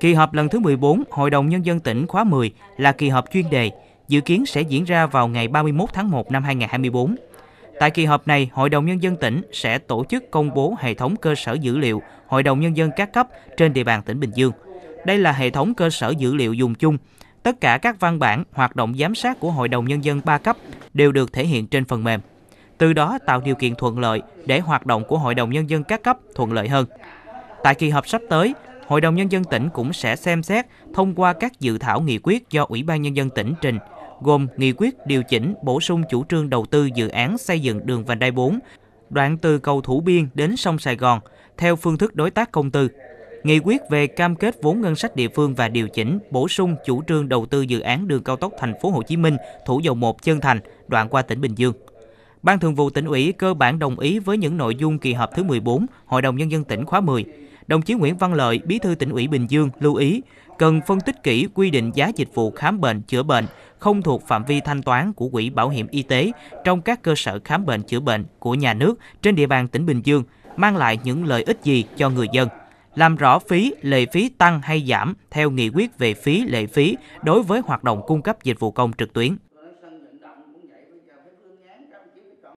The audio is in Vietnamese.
Kỳ họp lần thứ 14 Hội đồng Nhân dân tỉnh khóa 10 là kỳ họp chuyên đề, dự kiến sẽ diễn ra vào ngày 31 tháng 1 năm 2024. Tại kỳ họp này, Hội đồng Nhân dân tỉnh sẽ tổ chức công bố hệ thống cơ sở dữ liệu Hội đồng Nhân dân các cấp trên địa bàn tỉnh Bình Dương. Đây là hệ thống cơ sở dữ liệu dùng chung. Tất cả các văn bản, hoạt động giám sát của Hội đồng Nhân dân ba cấp đều được thể hiện trên phần mềm. Từ đó tạo điều kiện thuận lợi để hoạt động của Hội đồng Nhân dân các cấp thuận lợi hơn. Tại kỳ họp sắp tới, Hội đồng Nhân dân tỉnh cũng sẽ xem xét thông qua các dự thảo nghị quyết do Ủy ban Nhân dân tỉnh trình, gồm nghị quyết điều chỉnh bổ sung chủ trương đầu tư dự án xây dựng đường vành đai 4, đoạn từ cầu Thủ Biên đến sông Sài Gòn, theo phương thức đối tác công tư. Nghị quyết về cam kết vốn ngân sách địa phương và điều chỉnh, bổ sung chủ trương đầu tư dự án đường cao tốc thành phố Hồ Chí Minh Thủ Dầu 1 Chân Thành đoạn qua tỉnh Bình Dương. Ban Thường vụ tỉnh ủy cơ bản đồng ý với những nội dung kỳ họp thứ 14 Hội đồng nhân dân tỉnh khóa 10 đồng chí Nguyễn Văn Lợi, Bí thư tỉnh ủy Bình Dương lưu ý cần phân tích kỹ quy định giá dịch vụ khám bệnh chữa bệnh không thuộc phạm vi thanh toán của quỹ bảo hiểm y tế trong các cơ sở khám bệnh chữa bệnh của nhà nước trên địa bàn tỉnh Bình Dương mang lại những lợi ích gì cho người dân làm rõ phí lệ phí tăng hay giảm theo nghị quyết về phí lệ phí đối với hoạt động cung cấp dịch vụ công trực tuyến